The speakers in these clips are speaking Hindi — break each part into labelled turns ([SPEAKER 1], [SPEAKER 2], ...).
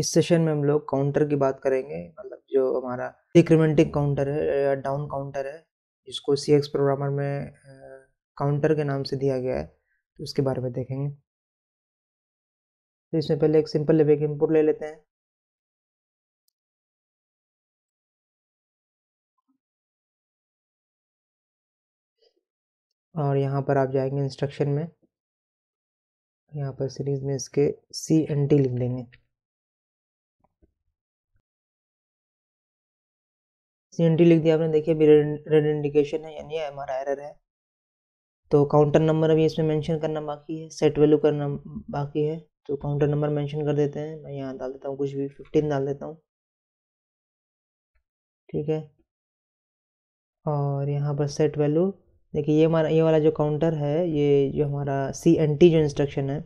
[SPEAKER 1] इस सेशन में हम लोग काउंटर की बात करेंगे मतलब जो हमारा डिक्रीमेंटिंग काउंटर है या डाउन काउंटर है जिसको सी एक्स प्रोग्रामर में काउंटर के नाम से दिया गया है तो उसके बारे में देखेंगे
[SPEAKER 2] तो इसमें पहले एक सिंपल लेवल के इनपुट ले लेते हैं और यहाँ पर आप जाएंगे इंस्ट्रक्शन में यहाँ पर
[SPEAKER 1] सीरीज में इसके सी एन टी लिख देंगे सी एन टी लिख दिया आपने देखिए अभी रेड इंडिकेशन है
[SPEAKER 2] यानी हमारा
[SPEAKER 1] एरर है तो काउंटर नंबर अभी इसमें मेंशन करना बाकी है सेट वैल्यू करना बाकी है तो काउंटर नंबर मेंशन कर देते हैं मैं यहाँ डाल देता हूँ कुछ भी फिफ्टीन डाल देता हूँ ठीक है और यहाँ पर सेट वैल्यू देखिए ये हमारा ये वाला जो काउंटर है ये जो हमारा सी एन टी जो इंस्ट्रक्शन है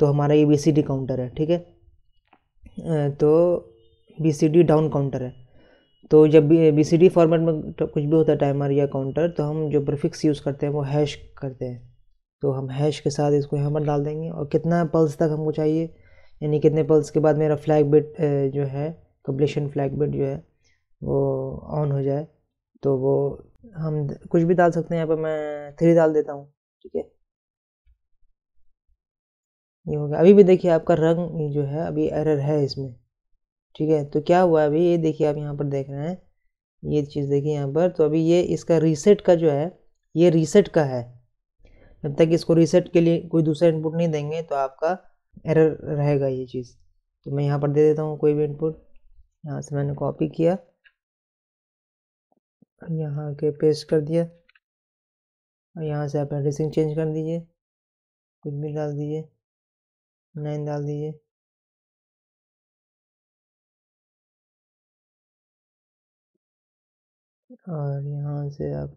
[SPEAKER 1] तो हमारा ये बी सी डी काउंटर है ठीक है तो B C D down counter है तो जब भी बी सी डी फॉर्मेट में तो कुछ भी होता है टाइमर या काउंटर तो हम जो प्रीफिक्स यूज़ करते हैं वो हैश करते हैं तो हम हैश के साथ इसको हैमर डाल देंगे और कितना पल्स तक हमको चाहिए यानी कितने पल्स के बाद मेरा फ्लैग बिट जो है कंप्लीशन फ्लैग बिट जो है वो ऑन हो जाए तो वो हम कुछ भी डाल सकते हैं यहाँ पर मैं थ्री डाल देता हूँ ठीक है ये हो गया अभी भी देखिए आपका रंग जो है अभी एरर है इसमें ठीक है तो क्या हुआ अभी ये देखिए आप यहाँ पर देख रहे हैं ये चीज़ देखिए यहाँ पर तो अभी ये इसका रीसेट का जो है ये रीसेट का है जब तक इसको रीसेट के लिए कोई दूसरा इनपुट नहीं देंगे तो आपका एरर रहेगा ये चीज़ तो मैं यहाँ पर दे देता हूँ कोई भी इनपुट यहाँ से मैंने कॉपी किया यहाँ के पेस्ट कर दिया
[SPEAKER 2] और यहाँ से आप एड्रेसिंग चेंज कर दीजिए कुछ भी डाल दीजिए नाइन डाल दीजिए और यहाँ से आप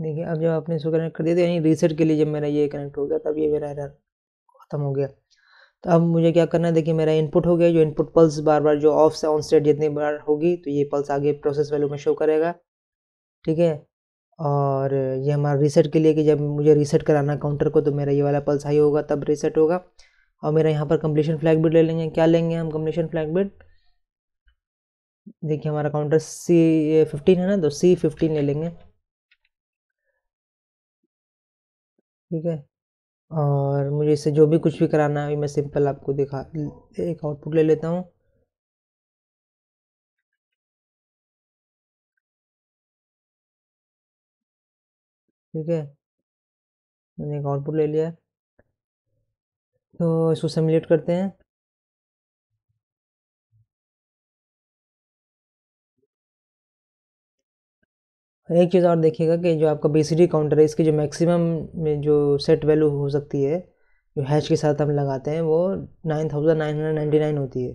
[SPEAKER 2] देखिए अब जब आपने इसको कनेक्ट कर दिया तो यानी रीसेट के लिए
[SPEAKER 1] जब मेरा ये कनेक्ट हो गया तब ये मेरा एरर ख़त्म हो गया तो अब मुझे क्या करना है देखिए मेरा इनपुट हो गया जो इनपुट पल्स बार बार जो ऑफ से ऑन स्टेट जितनी बार होगी तो ये पल्स आगे प्रोसेस वैल्यू में शो करेगा ठीक है और ये हमारा रीसेट के लिए कि जब मुझे रीसेट कराना काउंटर को तो मेरा ये वाला पल्स हाई होगा तब रीसेट होगा और मेरा यहाँ पर कम्प्लीशन फ्लैग बिट ले लेंगे क्या लेंगे हम कम्प्लीशन फ्लैग बिट देखिए हमारा काउंटर सी फिफ्टीन है ना तो सी फिफ्टीन ले लेंगे ठीक है और मुझे इससे जो भी कुछ भी कराना है मैं सिंपल आपको दिखा एक
[SPEAKER 2] आउटपुट ले लेता हूँ ठीक है मैंने एक आउटपुट ले लिया तो इसको सिमुलेट करते हैं एक चीज़ और देखिएगा कि जो आपका बी काउंटर है इसकी जो मैक्सिमम जो
[SPEAKER 1] सेट वैल्यू हो सकती है जो हैश के साथ हम लगाते हैं वो nine thousand nine hundred ninety nine होती है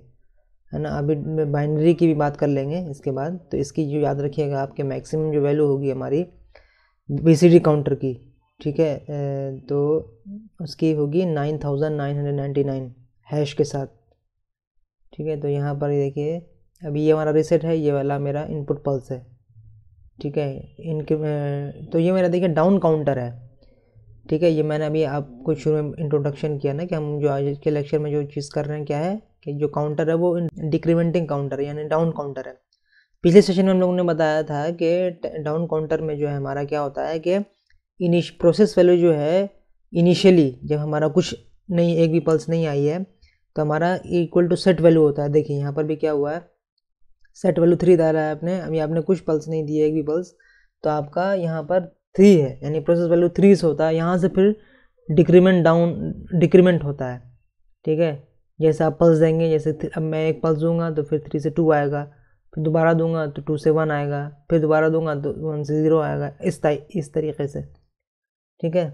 [SPEAKER 1] है ना अभी बाइनरी की भी बात कर लेंगे इसके बाद तो इसकी जो याद रखिएगा आपके मैक्सिमम जो वैल्यू होगी हमारी बी काउंटर की ठीक है तो उसकी होगी nine thousand nine hundred ninety nine hash के साथ ठीक है तो यहाँ पर देखिए अभी ये हमारा रिसेट है ये वाला मेरा इनपुट पल्स है ठीक है इनके तो ये मेरा देखिए डाउन काउंटर है ठीक है ये मैंने अभी आपको शुरू में इंट्रोडक्शन किया ना कि हम जो आज के लेक्चर में जो चीज़ कर रहे हैं क्या है कि जो काउंटर है वो डिक्रीमेंटिंग काउंटर यानी डाउन काउंटर है पिछले सेशन में हम लोगों ने बताया था कि डाउन काउंटर में जो है हमारा क्या होता है कि इनिश प्रोसेस वैल्यू जो है इनिशियली जब हमारा कुछ नहीं एक भी पल्स नहीं आई है तो हमारा इक्वल टू सेट वैल्यू होता है देखिए यहाँ पर भी क्या हुआ है सेट वैल्यू थ्री डाला है आपने अभी आपने कुछ पल्स नहीं दिए एक भी पल्स तो आपका यहाँ पर थ्री है यानी प्रोसेस वैल्यू थ्री से होता है यहाँ से फिर डिक्रीमेंट डाउन डिक्रीमेंट होता है ठीक है जैसे आप पल्स देंगे जैसे अब मैं एक पल्स दूंगा तो फिर थ्री से टू आएगा फिर दोबारा दूंगा तो टू से वन आएगा फिर दोबारा दूंगा तो वन से ज़ीरो आएगा इस इस तरीके से ठीक है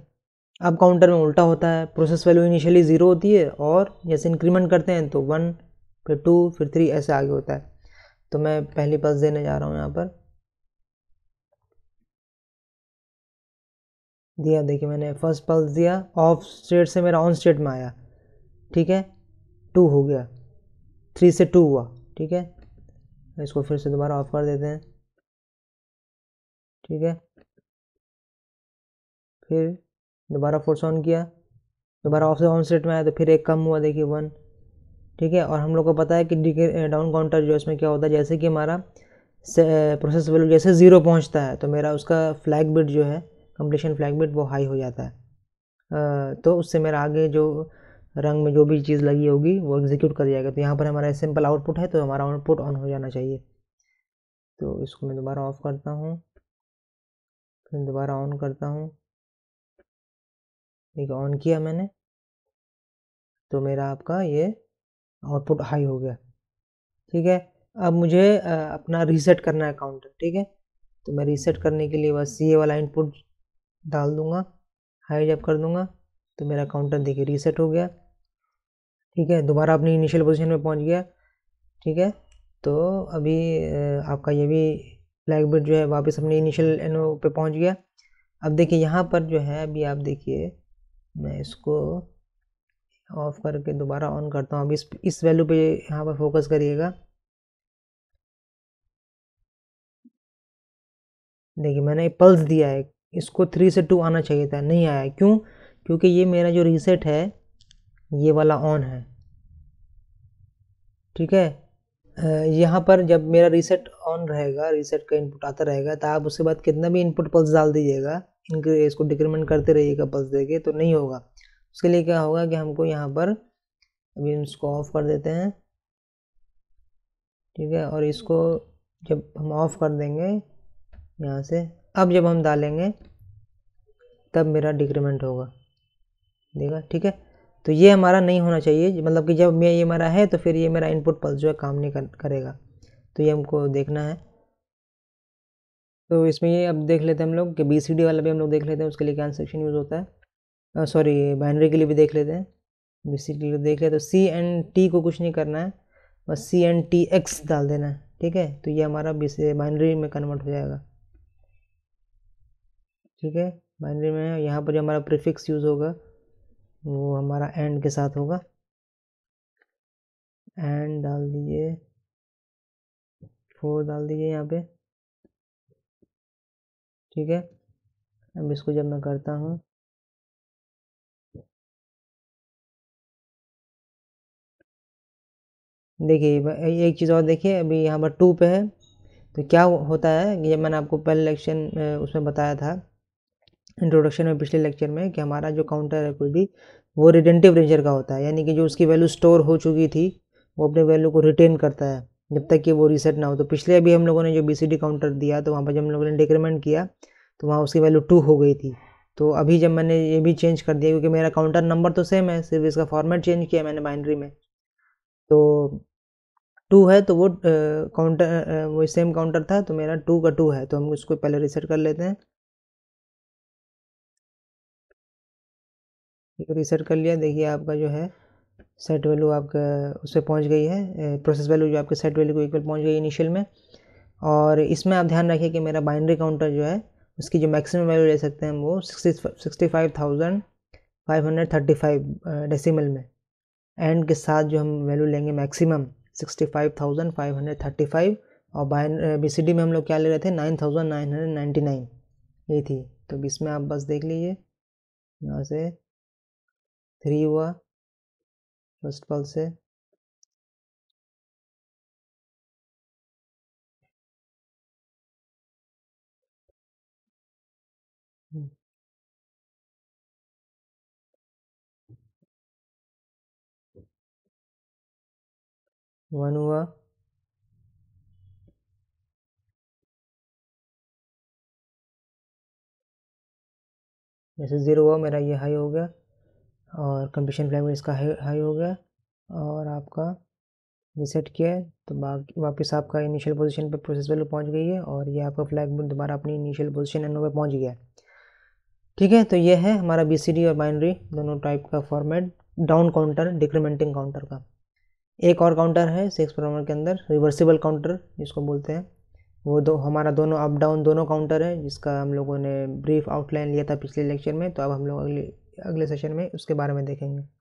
[SPEAKER 1] अब काउंटर में उल्टा होता है प्रोसेस वैल्यू इनिशियली ज़ीरो होती है और जैसे इंक्रीमेंट करते हैं तो वन फिर टू फिर थ्री ऐसे आगे होता है तो मैं पहली पल्स देने जा रहा हूँ यहाँ पर दिया देखिए मैंने फर्स्ट पल्स दिया ऑफ स्टेट से मेरा ऑन स्टेट में आया ठीक है टू हो गया थ्री से टू हुआ ठीक है इसको फिर से दोबारा ऑफ कर देते हैं ठीक है फिर दोबारा फोर्स ऑन किया दोबारा ऑफ ऑन सेट में आया तो फिर एक कम हुआ देखिए वन ठीक है और हम लोग को पता है कि डाउन काउंटर जो इसमें क्या होता है जैसे कि हमारा प्रोसेस वैल्यू जैसे ज़ीरो पहुंचता है तो मेरा उसका फ्लैग बिट जो है कंप्लीशन फ्लैग बिट वो हाई हो जाता है तो उससे मेरा आगे जो रंग में जो भी चीज़ लगी होगी वो एग्जीक्यूट कर जाएगा तो यहाँ पर हमारा सिंपल आउटपुट है तो हमारा आउटपुट ऑन हो जाना चाहिए तो इसको मैं दोबारा
[SPEAKER 2] ऑफ़ करता हूँ फिर दोबारा ऑन करता हूँ ठीक है ऑन किया मैंने तो मेरा आपका ये
[SPEAKER 1] आउटपुट हाई हो गया ठीक है अब मुझे अपना रीसेट करना है काउंटर ठीक है तो मैं रीसेट करने के लिए बस ये वाला इनपुट डाल दूंगा हाई जब कर दूंगा तो मेरा काउंटर देखिए रीसेट हो गया ठीक है दोबारा अपनी इनिशियल पोजीशन में पहुंच गया ठीक है तो अभी आपका ये भी फ्लैग बिट जो है वापस अपने इनिशियल एनो पे पहुंच गया अब देखिए यहाँ पर जो है अभी आप देखिए मैं इसको ऑफ करके दोबारा ऑन करता हूँ अभी इस इस वैल्यू पे यहाँ पर फोकस करिएगा देखिए मैंने पल्स दिया है इसको थ्री से टू आना चाहिए था नहीं आया क्यों क्योंकि ये मेरा जो रीसेट है ये वाला ऑन है ठीक है यहाँ पर जब मेरा रीसेट ऑन रहेगा रीसेट का इनपुट आता रहेगा तो आप उसके बाद कितना भी इनपुट पल्स डाल दीजिएगा इंक्रीज इसको डिक्रीमेंट करते रहिएगा पल्स देके तो नहीं होगा उसके लिए क्या होगा कि हमको यहाँ पर अभी इसको ऑफ कर देते हैं ठीक है और इसको जब हम ऑफ कर देंगे यहाँ से अब जब हम डालेंगे तब मेरा डिक्रीमेंट होगा देखा ठीक है तो ये हमारा नहीं होना चाहिए मतलब कि जब ये मेरा है तो फिर ये मेरा इनपुट पल्स जो है काम नहीं कर, करेगा तो ये हमको देखना है तो इसमें ये अब देख लेते हैं हम लोग कि बी सी डी वाला भी हम लोग देख लेते हैं उसके लिए क्या सेक्शन यूज़ होता है सॉरी बाइनरी के लिए भी देख लेते हैं बी सी डी देख लेते तो सी एंड टी को कुछ नहीं करना है बस सी एंड टी एक्स डाल देना है ठीक है तो ये हमारा बी सी बाइनरी में कन्वर्ट हो जाएगा ठीक है बाइनरी में यहाँ पर जो हमारा प्रीफिक्स यूज़ होगा वो हमारा एंड के साथ होगा एंड डाल दीजिए फोर डाल दीजिए यहाँ पे
[SPEAKER 2] ठीक है अब इसको जब मैं करता हूँ देखिए एक चीज़ और देखिए अभी यहाँ पर टू पे है तो क्या होता है
[SPEAKER 1] जब मैंने आपको पहले लेक्चर उसमें बताया था इंट्रोडक्शन में पिछले लेक्चर में कि हमारा जो काउंटर है कोई भी वो रिटेंटिव रेंजर का होता है यानी कि जो उसकी वैल्यू स्टोर हो चुकी थी वो अपने वैल्यू को रिटेन करता है जब तक कि वो रीसेट ना हो तो पिछले अभी हम लोगों ने जो बी काउंटर दिया तो वहाँ पर जब हम लोगों ने डिक्रीमेंट किया तो वहाँ उसकी वैल्यू टू हो गई थी तो अभी जब मैंने ये भी चेंज कर दिया क्योंकि मेरा काउंटर नंबर तो सेम है सिर्फ इसका फॉर्मेट चेंज किया मैंने बाइनरी में तो टू है तो वो काउंटर वो सेम काउंटर था तो मेरा टू का टू है तो हम उसको पहले रिसेट कर लेते हैं रिसेट कर लिया देखिए आपका जो है सेट वैल्यू आपका उस पर पहुँच गई है प्रोसेस वैल्यू जो आपके सेट वैल्यू को इक्वल पहुँच गई इनिशियल में और इसमें आप ध्यान रखिए कि मेरा बाइनरी काउंटर जो है उसकी जो मैक्सिमम वैल्यू ले सकते हैं वो sixty five thousand five hundred thirty five decimal में एंड के साथ जो हम वैल्यू लेंगे maximum sixty five thousand five hundred thirty five और बाइन बी सी डी में हम लोग क्या ले रहे थे nine thousand nine hundred ninety nine ये थी तो इसमें आप बस देख लीजिए यहाँ
[SPEAKER 2] से थ्री हुआ फर्स्ट of से हम्म। वन हुआ जैसे ज़ीरो हुआ मेरा ये हाई हो गया और कंप्रेशन फ्लैग इसका हाई हाई हो गया और आपका
[SPEAKER 1] रिसेट किया है तो वापस आपका इनिशियल पोजीशन पे प्रोसेस वैल्यू पहुंच गई है और ये आपका फ्लैग दोबारा अपनी इनिशियल पोजीशन एन पे पहुंच गया ठीक है तो ये है हमारा बी और बाइनरी दोनों टाइप का format down counter decrementing counter का एक और काउंटर है सिक्स प्रोग्रामर के अंदर रिवर्सिबल काउंटर जिसको बोलते हैं वो दो हमारा दोनों अप डाउन दोनों काउंटर है जिसका हम लोगों ने ब्रीफ आउटलाइन लिया था पिछले लेक्चर में तो अब हम लोग अगले अगले सेशन में उसके बारे में देखेंगे